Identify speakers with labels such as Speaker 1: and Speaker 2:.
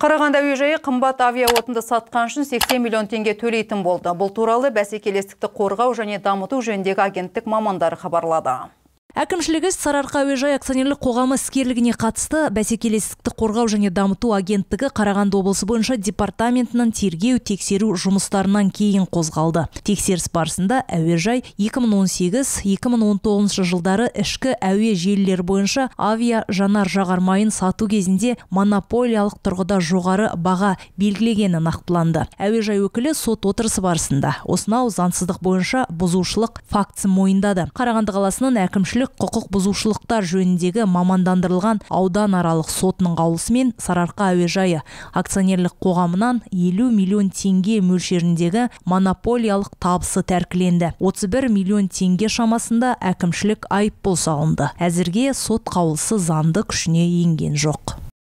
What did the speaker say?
Speaker 1: Қарағанды әуежайы қымбат авиаотынды сатқан үшін 80 миллион теңге төлейтін болды. Бұл туралы бәсекелестікті қорғау және дамыту жөніндегі агенттік мамандары хабарлады әкімшілігі
Speaker 2: сарыарқа әуежай акционерлік қоғамы іскерлігіне қатысты бәсекелестікті қорғау және дамыту агенттігі қарағанды облысы бойынша департаментінің тергеу тексеру жұмыстарынан кейін қозғалды тексеріс барысында әуежай 2018-2019 жылдары ішкі әуе желілері бойынша авиа жанар жағармайын сату кезінде монополиялық тұрғыда жоғары баға белгілегені нақтыланды әуежай өкілі сот отырысы барысында осынау заңсыздық бойынша бұзушылық фактісін мойындады қарағанды қаласының әкімшілік әкімшілік құқық бұзушылықтар жөніндегі мамандандырылған аудан аралық сотының қаулысымен сарыарқа әуежайы акционерлік қоғамынан елу миллион теңге мөлшеріндегі монополиялық табысы тәркіленді 31 миллион теңге шамасында әкімшілік айыппұл салынды әзірге сот қаулысы заңды күшіне енген жоқ